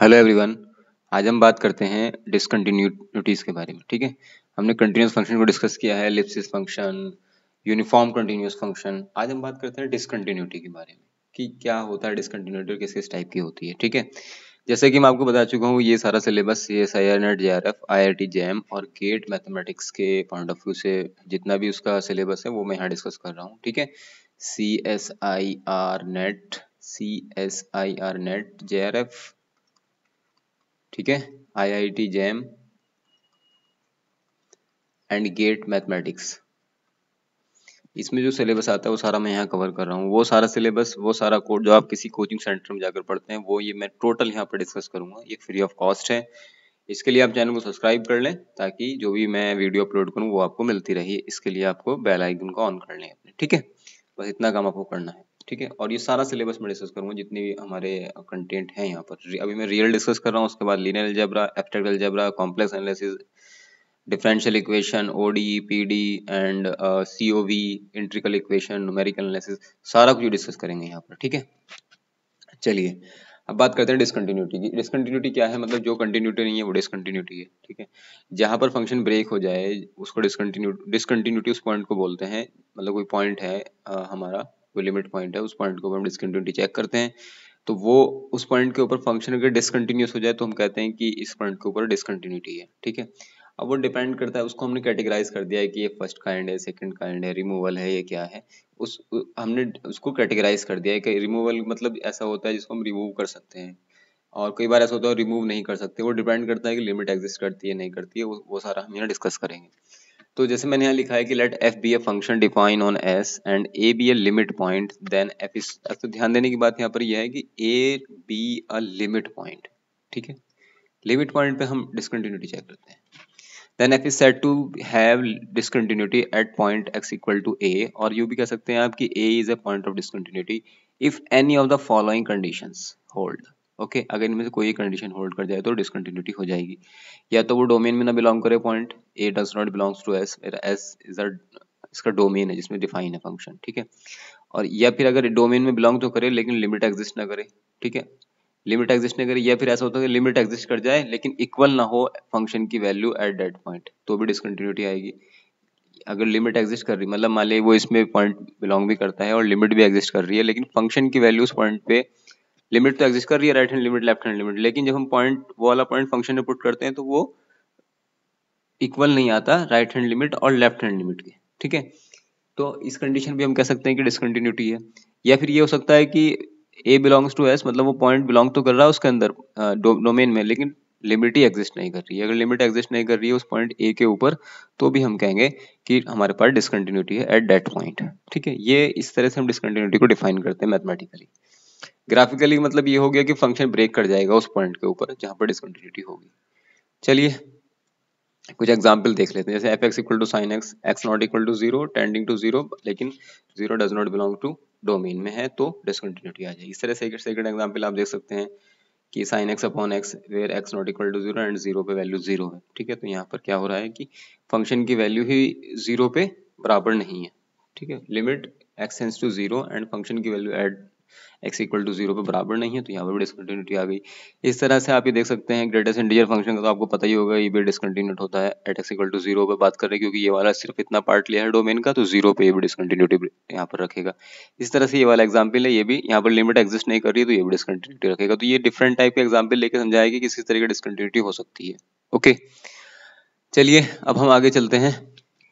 Hello everyone आज हम बात करते हैं डिसकंटिन्यूटीज के बारे में ठीक है हमने कंटिन्यूस फंक्शन को डिस्कस किया है Lipschitz function uniform continuous function आज हम बात करते हैं डिसकंटिन्यूटी के बारे में कि क्या होता है डिसकंटिन्यूटी किस किस टाइप की होती है ठीक है जैसे कि मैं आपको बता चुका हूँ ये सारा syllabus C S I R NET J R F I I T JAM और गेट मैथमेटिक्स के पॉइंट ऑफ व्यू से जितना भी उसका सिलेबस है वो मैं यहाँ डिस्कस कर रहा हूँ ठीक है C S I R NET C S I R NET J R F ठीक है I I T JAM and GATE mathematics इसमें जो सिलेबस आता है वो सारा मैं यहाँ कवर कर रहा हूँ वो सारा सिलेबस वो सारा कोड जो आप किसी कोचिंग सेंटर में जाकर पढ़ते हैं वो ये मैं टोटल यहाँ पर डिस्कस करूँगा ये फ्री ऑफ कॉस्ट है इसके लिए आप चैनल को सब्सक्राइब कर लें ताकि जो भी मैं वीडियो अपलोड करूँ वो आपको मिलती रही इसके लिए आपको बेल आइकन को ऑन कर लें अपने ठीक है बस इतना काम आपको करना है ठीक है और ये सारा सिलेबस मैं डिस्कस करूंगा जितने भी हमारे कंटेंट हैं यहाँ पर अभी मैं रियल डिस्कस कर रहा हूँ उसके बाद linear algebra abstract algebra complex analysis differential equation ODE PDE and COV integral equation numerical analysis सारा कुछ डिस्कस करेंगे यहाँ पर ठीक है चलिए अब बात करते हैं डिसकंटिन्यूटी की डिसकंटिन्यूटी क्या है मतलब जो कंटिन्यूटी नहीं है वो डिसकंटिन्यूटी है ठीक है जहाँ पर फंक्शन ब्रेक हो जाए उसको डिसकंटिन्यू डिसकंटिन्यूटी उस पॉइंट को बोलते हैं मतलब कोई पॉइंट है आ, uh, हमारा कोई लिमिट पॉइंट है उस पॉइंट के ऊपर हम डिसकंटिन्यूटी चेक करते हैं तो वो उस पॉइंट के ऊपर फंक्शन अगर डिसकंटिन्यूस हो जाए तो हम कहते हैं कि इस पॉइंट के ऊपर डिसकंटिन्यूटी है ठीक है अब वो डिपेंड करता है उसको हमने कैटेगराइज कर दिया है कि ये फर्स्ट काइंड है सेकंड काइंड है रिमूवल है ये क्या है उस हमने उसको कैटेगराइज कर दिया है कि रिमूवल मतलब ऐसा होता है जिसको हम रिमूव कर सकते हैं और कई बार ऐसा होता है रिमूव नहीं कर सकते वो डिपेंड करता है कि लिमिट एग्जिस्ट करती है नहीं करती है वो, वो सारा हम यहाँ डिस्कस करेंगे तो जैसे मैंने यहाँ लिखा है कि let f be a function define on S and a be a limit point then f is तो ध्यान देने की बात यहाँ पर यह है कि a be a limit point ठीक है लिमिट पॉइंट पे हम डिसकंटिन्यूटी चेक करते हैं then f is set to have discontinuity at point x equal to a और यू भी कह सकते हैं आप कि a is a point of discontinuity if any of the following conditions hold okay okay, अगर इनमें से कोई कंडीशन होल्ड कर जाए तो डिसकंटिन्यूटी हो जाएगी या तो वो डोमेन में ना बिलोंग करे point a does not belongs to S मेरा एस इज इसका डोमेन है जिसमें डिफाइन है फंक्शन ठीक है और या फिर अगर डोमेन में बिलोंग तो करे लेकिन लिमिट एग्जिस्ट ना करे ठीक है लिमिट एग्जिस्ट ना करे या फिर ऐसा होता है कि लिमिट एग्जिस्ट कर जाए लेकिन इक्वल ना हो फंक्शन की वैल्यू एट डेट पॉइंट तो भी डिसकंटिन्यूटी आएगी अगर लिमिट एग्जिस्ट कर रही मतलब मान ली वो इसमें पॉइंट बिलोंग भी करता है और लिमिट भी एग्जिस्ट कर रही है लेकिन फंक्शन की वैल्यू उस पॉइंट पे लिमिट तो एग्जिस्ट कर रही है right hand limit left hand limit लेकिन जब हम पॉइंट वो वाला पॉइंट फंक्शन में पुट करते हैं तो वो इक्वल नहीं आता राइट हैंड लिमिट और लेफ्ट हैंड लिमिट के ठीक है तो इस कंडीशन भी हम कह सकते हैं कि डिसकंटिन्यूटी है या फिर ये हो सकता है कि ए बिलोंग्स टू एस मतलब वो पॉइंट बिलोंग तो कर रहा है उसके अंदर डोमेन में लेकिन लिमिट ही एग्जिस्ट नहीं कर रही है अगर लिमिट एग्जिस्ट नहीं कर रही है उस पॉइंट ए के ऊपर तो भी हम कहेंगे कि हमारे पास डिसकंटिन्यूटी है एट डेट पॉइंट ठीक है ये इस तरह से हम डिसकंटिन्यूटी को डिफाइन करते हैं मैथमेटिकली ग्राफिकली मतलब ये हो गया कि फंक्शन ब्रेक कर जाएगा उस पॉइंट के ऊपर जहाँ पर डिसकंटिन्यूटी होगी चलिए कुछ एग्जाम्पल देख लेते हैं जैसे f x equal to sine x x not equal to zero tending to zero लेकिन zero does not belong to domain में है तो डिसकंटिन्यूटी आ जाए इस तरह से सेकंड एग्जाम्पल आप देख सकते हैं कि sine x upon x where x not equal to zero and zero पे वैल्यू जीरो है ठीक है तो यहाँ पर क्या हो रहा है कि फंक्शन की वैल्यू ही जीरो पे बराबर नहीं है ठीक है limit x tends to zero and function की value at x equal to zero पर बराबर नहीं है तो यहाँ पर भी डिस्कंटिन्यूटी आ गई इस तरह से आप ये देख सकते हैं ग्रेटेस्ट इंटीजर फंक्शन का तो आपको पता ही होगा ये भी डिस्कंटिन्यूट होता है at x equal to zero पर बात कर रहे हैं क्योंकि ये वाला सिर्फ इतना पार्ट लिया है डोमेन का तो जीरो पे ये भी डिस्कंटिन्यूटी यहाँ पर रखेगा इस तरह से ये वाला एग्जाम्पल है ये भी यहाँ पर लिमिट एक्जिस्ट नहीं कर रही है तो ये भी डिस्कंटिन्यूटी रखेगा तो ये डिफरेंट टाइप के एग्जाम्पल लेकर समझाएगी किसी तरह की डिस्कंटिन्यूटी हो सकती है ओके चलिए अब हम आगे चलते हैं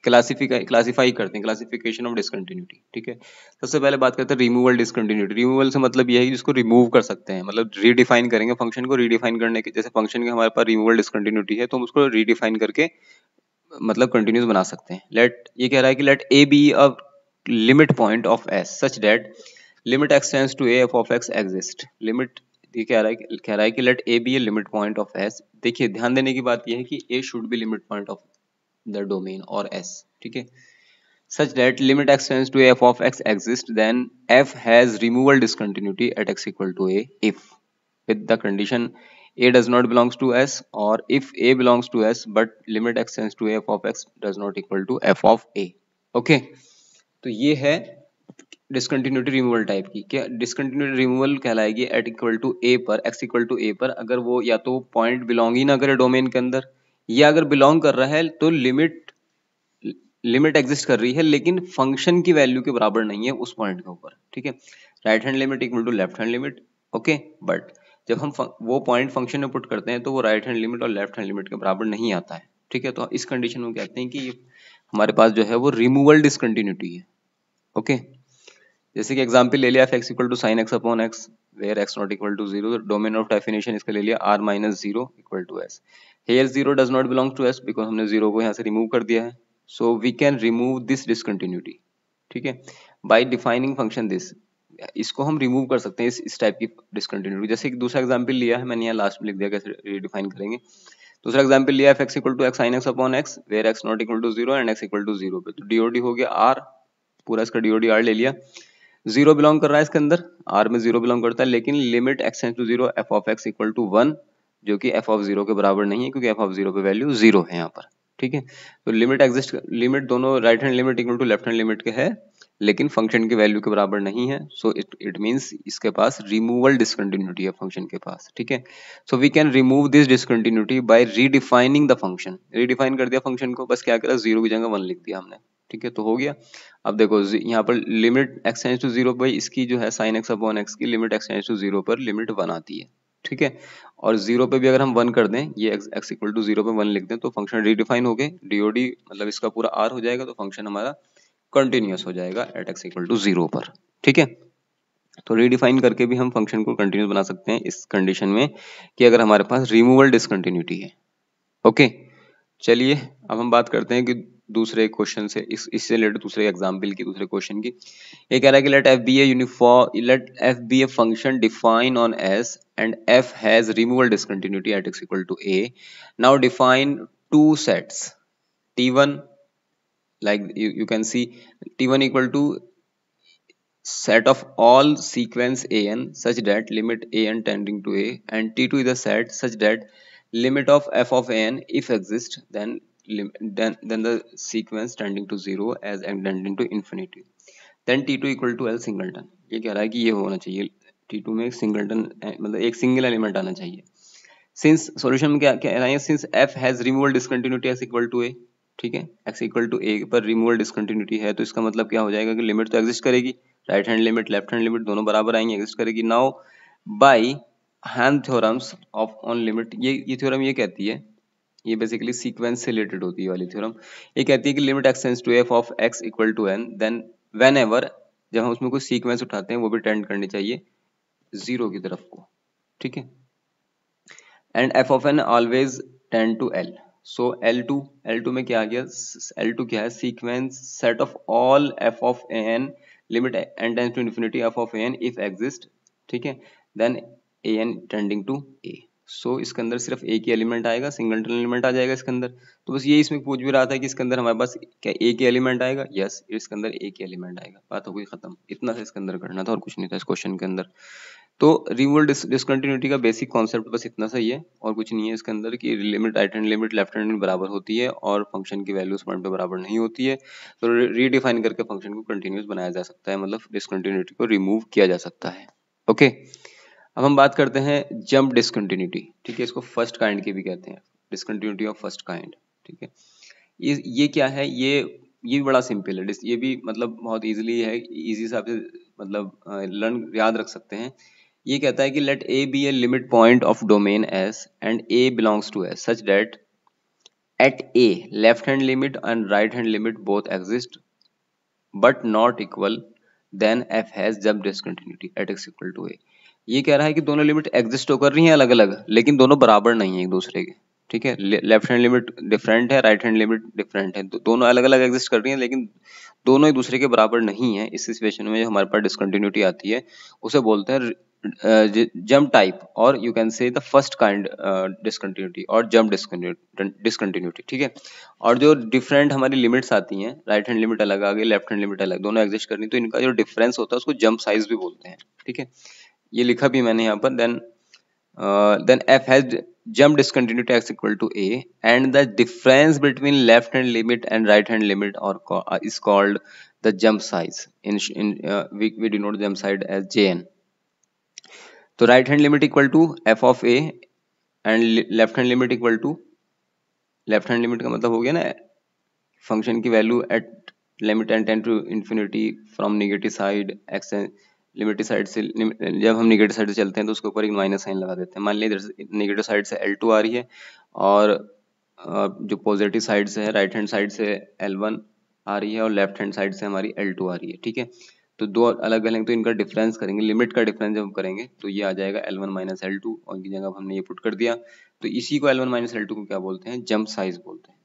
क्लासिफिकाई क्लासिफाई करते हैं क्लासिफिकेशन ऑफ डिसकंटिन्यूटी ठीक है सबसे पहले बात करते हैं रिमूवल डिसकंटिन्यूटी रिमूवल से मतलब यह है कि इसको रिमूव कर सकते हैं मतलब रीडिफाइन करेंगे फंक्शन को रीडिफाइन करने के जैसे फंक्शन के हमारे पास रिमूवल डिसकंटिन्यूटी है तो हम उसको रीडिफाइन करके मतलब कंटिन्यूस बना सकते हैं लेट ये कह रहा है कि let a be a limit point of S such that limit expanse to a f of x exist limit ये कह रहा है कह रहा है कि let a be a limit point of S देखिए ध्यान देने की बात यह है कि a should be limit point of the domain or s okay such that limit x tends to a f of x exists then f has removal discontinuity at x equal to a if with the condition a does not belongs to s or if a belongs to s but limit x tends to a f of x does not equal to f of a okay to ye hai discontinuity removal type की क्या discontinuity removal कहलाएगी at equal to a पर x equal to a पर अगर वो या तो point belong ही ना करे डोमेन के अंदर ये अगर बिलोंग कर रहा है तो लिमिट लिमिट एग्जिस्ट कर रही है लेकिन फंक्शन की वैल्यू के बराबर नहीं है उस पॉइंट के ऊपर ठीक है right hand limit equal to left hand limit okay but जब हम वो पॉइंट फंक्शन में पुट करते हैं तो वो राइट हैंड लिमिट और लेफ्ट हैंड लिमिट के बराबर नहीं आता है ठीक है तो इस कंडीशन में कहते हैं कि हमारे पास जो है वो रिमूवल डिसकंटिन्यूटी है ओके जैसे कि एग्जाम्पल ले लिया x equal to sine x upon x where x not equal to zero domain of definition इसका ले लिया R minus zero equal to S here zero does not belong to S because हमने zero को यहाँ से remove कर दिया है so we can remove this discontinuity ठीक है बाई डिफाइनिंग फंक्शन दिस इसको हम रिमूव कर सकते हैं इस इस टाइप की डिसकंटिन्यूटी जैसे एक दूसरा एग्जाम्पल लिया है मैंने यहाँ लास्ट में लिख दिया कैसे रिडिफाइन करेंगे दूसरा एग्जाम्पल लिया f x equal to x sine x upon x where x not equal to zero and x equal to zero पे तो डी ओ डी हो गया आर पूरा इसका डी ओ डी आर ले लिया जीरो बिलोंग कर रहा है इसके अंदर आर में जीरो बिलोंग करता है लेकिन limit x and to zero f of x equal to one जो कि एफ ऑफ जीरो के बराबर नहीं है क्योंकि एफ ऑफ जीरो पे वैल्यू जीरो है यहाँ पर ठीक है तो लिमिट एग्जिस्ट लिमिट दोनों right hand limit equal to left hand limit के है लेकिन फंक्शन की वैल्यू के बराबर नहीं है सो इट इट मीन्स इसके पास रिमूवल डिसकंटिन्यूटी है फंक्शन के पास ठीक है so we can remove this discontinuity by redefining the function redefine कर दिया फंक्शन को बस क्या करा जीरो की जगह वन लिख दिया हमने ठीक है तो हो गया अब देखो यहाँ पर लिमिट एक्सटेंस टू जीरो पर इसकी जो है साइन एक्स अपॉन एक्स की लिमिट एक्सटेंस टू जीरो पर लिमिट वन आती है ठीक है और जीरो पे भी अगर हम वन कर दें ये एक्स इक्वल टू जीरो पे वन लिख दें तो फंक्शन रीडिफाइन हो गए डीओडी मतलब इसका पूरा आर हो जाएगा तो फंक्शन हमारा कंटिन्यूस हो जाएगा at x equal to zero पर ठीक है तो रीडिफाइन करके भी हम फंक्शन को कंटिन्यूस बना सकते हैं इस कंडीशन में कि अगर हमारे पास रिमूवल डिसकंटिन्यूटी है ओके चलिए अब हम बात करते हैं कि दूसरे क्वेश्चन से इस इससे रिलेटेड दूसरे एग्जाम्पल की दूसरे क्वेश्चन की ये कह रहा है कि let f be a uniform let f be a function define on S and f has removal discontinuity at x equal to a now define two sets T one like you can like you, you can see t1 equal to set of all sequence an such that limit an tending to a and t2 is a set such that limit of f of n if exist then then then the sequence tending to zero as n tending to infinity then t2 equal to l singleton ye keh raha hai ki ye hona chahiye t2 mein एक singleton मतलब एक single element आना चाहिए since solution में क्या कह रहा है सिंस मतलब f has removal discontinuity as equal to a ठीक है x इक्वल टू ए पर रिमूवल डिस्कंटिन्यूटी है तो इसका मतलब क्या हो जाएगा कि लिमिट तो एग्जिस्ट करेगी right hand limit left hand limit दोनों बराबर आएंगे एग्जिस्ट करेगी now by hand theorems of on limit ये ये थ्योरम ये कहती है ये बेसिकली सीक्वेंस से रिलेटेड होती है वाली थ्योरम ये कहती है कि limit x tends to f of x equal to n then whenever जब हम उसमें कोई सीक्वेंस उठाते हैं वो भी टेंड करनी चाहिए जीरो की तरफ को ठीक है and f of n always tend to L so L two L two में क्या आ गया एल टू क्या है sequence set of all f of a n limit n tends to infinity f of a n if exist ठीक है then a n tending to a so so, इसके अंदर सिर्फ एक ही एलिमेंट आएगा सिंगल एलिमेंट आ जाएगा इसके अंदर तो बस ये इसमें पूछ भी रहा था कि इसके अंदर हमारे पास क्या एक ही एलिमेंट आएगा यस yes, इसके अंदर एक ही एलिमेंट आएगा बात हो गई खत्म इतना था इसके अंदर करना था और कुछ नहीं था इस क्वेश्चन के अंदर तो रिवर्ड डिसकंटिन्यूटी का बेसिक कॉन्सेप्ट बस इतना सही है और कुछ नहीं है इसके अंदर कि limit right hand limit left hand बराबर होती है और फंक्शन की वैल्यूज पॉइंट पे बराबर नहीं होती है तो रीडिफाइन करके फंक्शन को कंटिन्यूस बनाया जा सकता है मतलब डिसकंटिन्यूटी को रिमूव किया जा सकता है ओके okay? अब हम बात करते हैं जंप डिसकंटिन्यूटी ठीक है इसको फर्स्ट काइंड की भी कहते हैं डिसकंटिन्यूटी ऑफ फर्स्ट काइंड ठीक है ये ये क्या है ये ये भी बड़ा सिंपल है ये भी मतलब बहुत इजीली है इजी से मतलब लर्न याद रख सकते हैं ये कहता है कि let a be a limit point of domain S and a belongs to S such that at a left hand limit and right hand limit both exist but not equal then f has jump discontinuity at is equal to a ये कह रहा है कि दोनों limit exist तो कर रही हैं अलग अलग लेकिन दोनों बराबर नहीं है एक दूसरे के ठीक है लेफ्ट हैंड लिमिट डिफरेंट है राइट हैंड लिमिट डिफरेंट है दो, दोनों अलग अलग एग्जिस्ट कर रही हैं लेकिन दोनों एक दूसरे के बराबर नहीं है इस सिचुएशन में जो हमारे पास डिसकंटिन्यूटी आती है उसे बोलते हैं जम्प टाइप और you can say the first kind discontinuity और जम्प डिसकंटिन्यूटी ठीक है और जो डिफरेंट हमारी लिमिट्स आती हैं राइट हैंड लिमिट अलग आ गई लेफ्ट हैंड लिमिट अलग दोनों एग्जिस्ट करनी तो इनका जो डिफरेंस होता है उसको जम्प साइज भी बोलते हैं ठीक है ये लिखा भी मैंने यहाँ पर then then f has jump discontinue to x equal to a and the difference between left hand limit and right hand limit और is called the jump size in we डी jump side as J N तो right hand limit equal to f of a and left hand limit equal to left hand limit का मतलब हो गया ना function की value at limit and ten to infinity from negative side x limited side से जब हम negative side से चलते हैं तो उसके ऊपर एक माइनस साइन लगा देते हैं मान लीजिए निगेटिव साइड से एल टू आ रही है और जो पॉजिटिव साइड से है राइट हैंड साइड से एल वन आ रही है और लेफ्ट हैंड साइड से हमारी एल टू आ रही है ठीक है तो दो अलग अलग तो इनका डिफरेंस करेंगे लिमिट का डिफरेंस जब हम करेंगे तो ये आ जाएगा L one minus L two और इनकी जगह हमने ये पुट कर दिया तो इसी को L one minus L two को क्या बोलते हैं जंप साइज बोलते हैं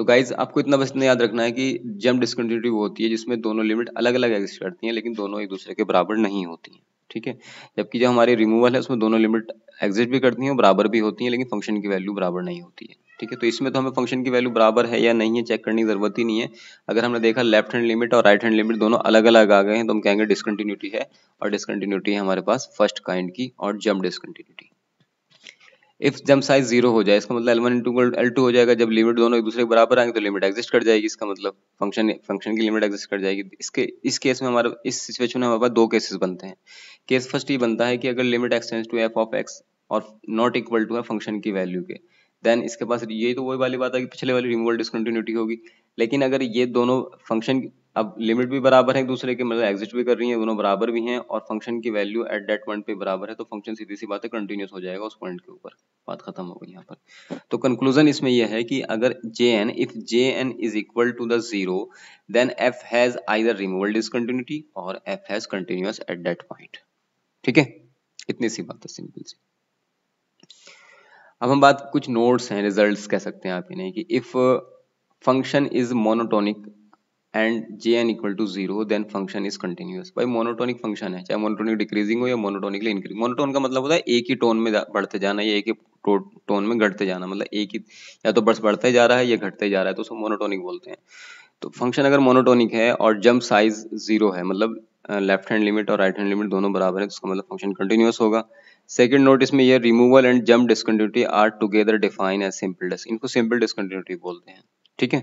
तो गाइज आपको इतना बस इतना याद रखना है कि जम डिस्कंटिन्यूटी वो होती है जिसमें दोनों लिमिट अलग अलग एग्जिस्ट करती हैं लेकिन दोनों एक दूसरे के बराबर नहीं होती हैं ठीक है जबकि जो हमारी रिमूवल है उसमें दोनों लिमिट एग्जिस्ट भी करती हैं बराबर भी होती हैं लेकिन फंक्शन की वैल्यू बराबर नहीं होती है ठीक है तो इसमें तो हमें फंक्शन की वैल्यू बराबर है या नहीं है चेक करने की जरूरत ही नहीं है अगर हमने देखा लेफ्ट हैंड लिमिट और राइट हैंड लिमिट दोनों अलग अलग आ गए हैं तो हम कहेंगे डिस्कंटिन्यूटी है और डिस्कंटिन्यूटी है हमारे पास फर्स्ट काइंड की और jump discontinuity if jump size zero हो जाए इसका मतलब L one into L two हो जाएगा जब लिमिट दोनों एक दूसरे के बराबर आएंगे तो लिमिट एग्जिस्ट कर जाएगी इसका मतलब फंक्शन फंक्शन की लिमिट एग्जिस्ट कर जाएगी इसके इस केस में हमारा इस सिचुएशन में हमारे पास दो केसेस बनते हैं केस फर्स्ट ये बनता है कि अगर limit expanse to f of x और नॉट इक्वल टू है फंक्शन की वैल्यू के देन इसके पास ये तो वही वाली बात है कि पिछले वाली रिमूवल डिस्कंटिन्यूटी होगी लेकिन अगर ये दोनों फंक्शन अब लिमिट भी बराबर है दूसरे के मतलब एग्जिट भी कर रही है दोनों बराबर भी हैं और फंक्शन की वैल्यू एट डेट पॉइंट पे बराबर है तो फंक्शन सीधी सी बात है कंटिन्यूस हो जाएगा उस पॉइंट के ऊपर बात खत्म हो गई यहाँ पर तो कंक्लूजन इसमें यह है कि अगर J N if J N is equal to the zero then f has either removal discontinuity और f has continuous at that point ठीक है इतनी सी बात है सिंपल सी अब हम बात कुछ नोट्स हैं रिजल्ट्स कह सकते हैं आप इन्हें कि if function is monotonic and J N equal to zero then function is continuous भाई मोनोटोनिक फंक्शन है चाहे मोनोटोनिक डिक्रीजिंग हो या मोनोटोनिकली इंक्रीज मोनोटोन का मतलब होता है एक ही टोन में बढ़ते जाना या एक ही टोन में घटते जाना मतलब एक ही या तो बस बढ़ते जा रहा है या घटते जा रहा है तो उसको मोनोटोनिक बोलते हैं तो फंक्शन अगर मोनोटोनिक है और जंप साइज जीरो है मतलब लेफ्ट हैंड लिमिट और राइट हैंड लिमिट दोनों बराबर है तो उसका मतलब फंक्शन कंटिन्यूस होगा सेकेंड नोटिस में ये removal and jump discontinuity are together define as simple disc इनको सिंपल डिस्कंटिन्यूटी बोलते हैं ठीक है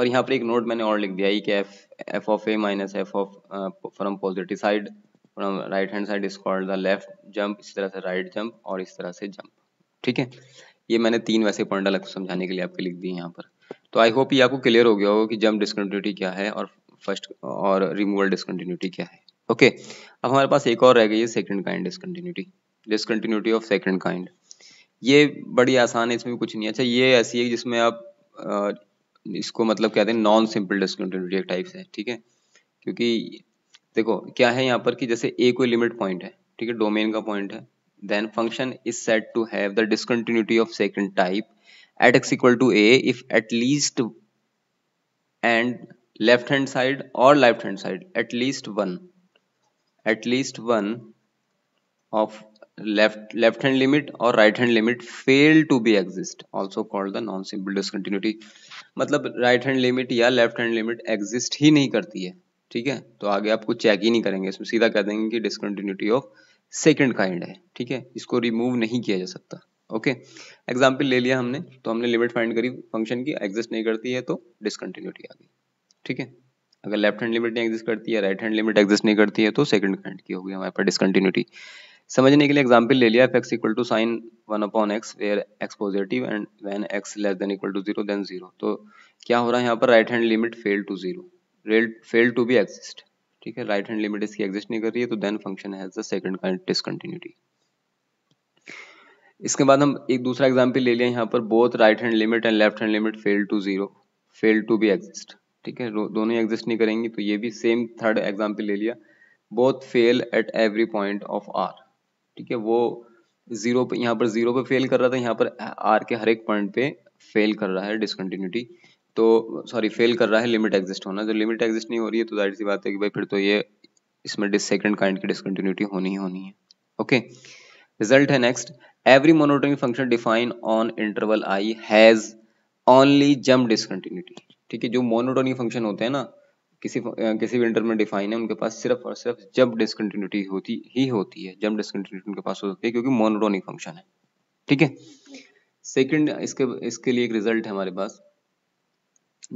और यहाँ पर एक नोट मैंने और लिख दिया कि f f of a minus f of from positive side from right hand side is called the left jump इस तरह से राइट right जंप और इस तरह से जंप ठीक है ये मैंने तीन वैसे पॉइंट अलग समझाने के लिए आपके लिख दिए यहाँ पर तो आई होप ये आपको क्लियर हो गया होगा कि जंप डिस्कंटिन्यूटी क्या है और फर्स्ट और रिमूवल डिस्कंटिन्यूटी क्या है ओके okay, अब हमारे पास एक और रह गई है second kind discontinuity discontinuity of second kind ये बड़ी आसान है इसमें कुछ नहीं अच्छा ये ऐसी है जिसमें आप इसको मतलब कहते हैं नॉन सिंपल डिस्कंटिन्यूटी एक टाइप से ठीक है क्योंकि देखो क्या है यहाँ पर कि जैसे ए कोई लिमिट पॉइंट है ठीक है डोमेन का पॉइंट है then function is set to have the discontinuity of second type at x equal to a if at least and left hand side और left hand side at least one at least one of left left hand limit और right hand limit fail to be exist also called the non simple discontinuity मतलब right hand limit या left hand limit exist ही नहीं करती है ठीक है तो आगे आप कुछ चेक ही नहीं करेंगे इसमें सीधा कह देंगे कि डिसकंटिन्यूटी ऑफ सेकेंड काइंड है ठीक है इसको रिमूव नहीं किया जा सकता ओके okay. एग्जाम्पल ले लिया हमने तो हमने लिमिट फाइंड करी फंक्शन की एग्जिस्ट नहीं करती है तो डिसकंटिन्यूटी आ गई ठीक है अगर लेफ्ट हैंड लिमिट नहीं एग्जिस्ट करती है राइट हैंड लिमिट एग्जिस्ट नहीं करती है तो सेकंड काइंड की होगी हमारे पास डिसकंटिन्यूटी समझने के लिए एग्जाम्पल ले लिया f x equal to sine one upon x where x positive and when x less than equal to zero then zero तो क्या हो रहा है यहाँ पर right hand limit fail to zero fail to be exist ठीक है right hand limit इसकी एग्जिस्ट नहीं कर रही है तो then function has the second kind discontinuity इसके बाद हम एक दूसरा एग्जांपल ले लिया यहाँ पर both right hand limit and left hand limit fail to zero fail to be exist ठीक है दोनों एग्जिस्ट नहीं करेंगी तो ये भी सेम थर्ड एग्जाम्पल ले लिया both fail at every point of R ठीक है वो जीरो पे यहाँ पर जीरो पे फेल कर रहा था यहाँ पर आर के हर एक पॉइंट पे फेल कर रहा है डिसकंटिन्यूटी तो सॉरी फेल कर रहा है लिमिट एग्जिस्ट होना जो लिमिट एग्जिस्ट नहीं हो रही है तो जाहिर सी बात है कि भाई फिर तो ये इसमें डिस सेकंड काइंड की डिसकंटिन्यूटी होनी ही होनी है ओके रिजल्ट है next every monotone function define on interval I has only jump discontinuity ठीक है जो मोनोटोनी फंक्शन होते हैं ना किसी किसी भी इंटर में डिफाइन है उनके पास सिर्फ और सिर्फ जब डिसकंटिन्यूटी होती ही होती है जब डिसकंटिन्यूटी उनके पास होती है क्योंकि मोनोटोनिक फंक्शन है ठीक है सेकंड इसके इसके लिए एक रिजल्ट है हमारे पास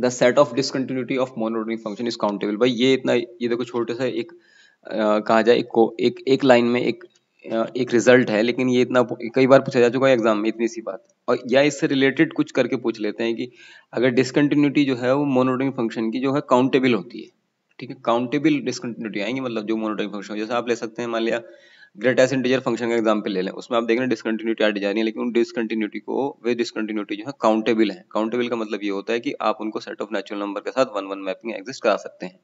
the set of discontinuity of monotonic function is countable भाई ये इतना ये देखो छोटे सा एक आ, कहा जाए एक, एक एक लाइन में एक एक रिजल्ट है लेकिन ये इतना कई बार पूछा जा चुका है एग्जाम में इतनी सी बात और या इससे रिलेटेड कुछ करके पूछ लेते हैं कि अगर डिसकंटिन्यूटी जो है वो मोनोटोनिक फंक्शन की जो है काउंटेबल होती है ठीक है काउंटेबल डिसकंटिन्यूटी आएंगी मतलब जो मोनोटोनिक फंक्शन जैसे आप ले सकते हैं मान लिया ग्रेटेस्ट इंटीजर फंक्शन का एग्जाम्पल ले लें उसमें आप देख रहे डिसकंटिन्यूटी आती जा रही है लेकिन उन डिसकंटिन्यूटी को वे डिसकंटिन्यूटी जो है काउंटेबल है काउंटेबल का मतलब ये होता है कि आप उनको सेट ऑफ नेचुरल नंबर के साथ वन वन मैपिंग एग्जिस्ट करा सकते हैं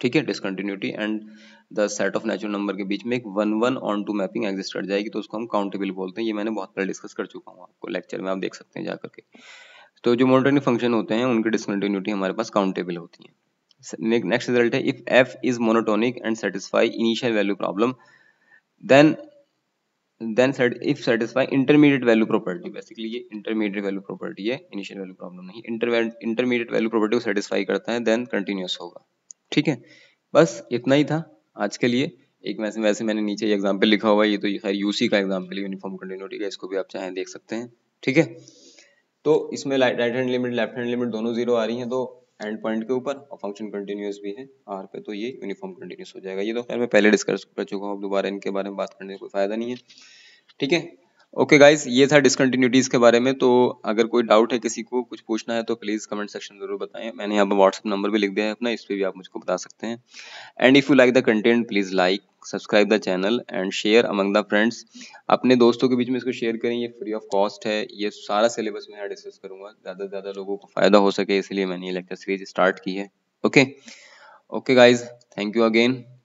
ठीक है discontinuity and the set of natural number के बीच में एक one one onto mapping exist कर जाएगी तो उसको हम काउंटेबल बोलते हैं ये मैंने बहुत पहले डिस्कस कर चुका हूँ आपको लेक्चर में आप देख सकते हैं जा करके तो जो मोनिटरिंग फंक्शन होते हैं उनकी डिसकंटिन्यूटी हमारे पास काउंटेबल होती है नेक्स्ट रिजल्ट है if f is monotonic and satisfy initial value problem then then if satisfy intermediate value property basically ये इंटरमीडिएट वैल्यू प्रॉपर्टी है इनिशियल वैल्यू प्रॉब्लम नहीं इंटरमीडिएट वैल्यू प्रॉपर्टी को सेटिस्फाई करता है देन कंटिन्यूस होगा ठीक है बस इतना ही था आज के लिए एक वैसे वैसे मैंने नीचे एग्जाम्पल लिखा हुआ है ये तो खैर यूसी का एग्जाम्पल यूनिफॉर्म कंटिन्यूटी का इसको भी आप चाहें देख सकते हैं ठीक है तो इसमें right hand limit left hand limit दोनों जीरो आ रही हैं तो एंड पॉइंट के ऊपर और फंक्शन कंटिन्यूस भी है आर पे तो ये यूनिफॉर्म कंटिन्यूस हो जाएगा ये तो खैर मैं पहले डिस्कस कर चुका हूँ दोबारा इनके बारे में बात करने का कोई फायदा नहीं है ठीक है ओके गाइस ये था डिसकंटिन्यूटीज के बारे में तो अगर कोई डाउट है किसी को कुछ पूछना है तो प्लीज़ कमेंट सेक्शन में जरूर बताएं मैंने यहाँ पर व्हाट्सअप नंबर भी लिख दिया है अपना इस पर भी आप मुझको बता सकते हैं and if you like the content please like subscribe the channel and share among the friends अपने दोस्तों के बीच में इसको शेयर करें ये फ्री ऑफ कॉस्ट है ये सारा सिलेबस मैं यहाँ डिस्कस करूंगा ज़्यादा से ज़्यादा लोगों को फ़ायदा हो सके इसलिए मैंने ये लेक्चर सीरीज स्टार्ट की है okay okay guys thank you again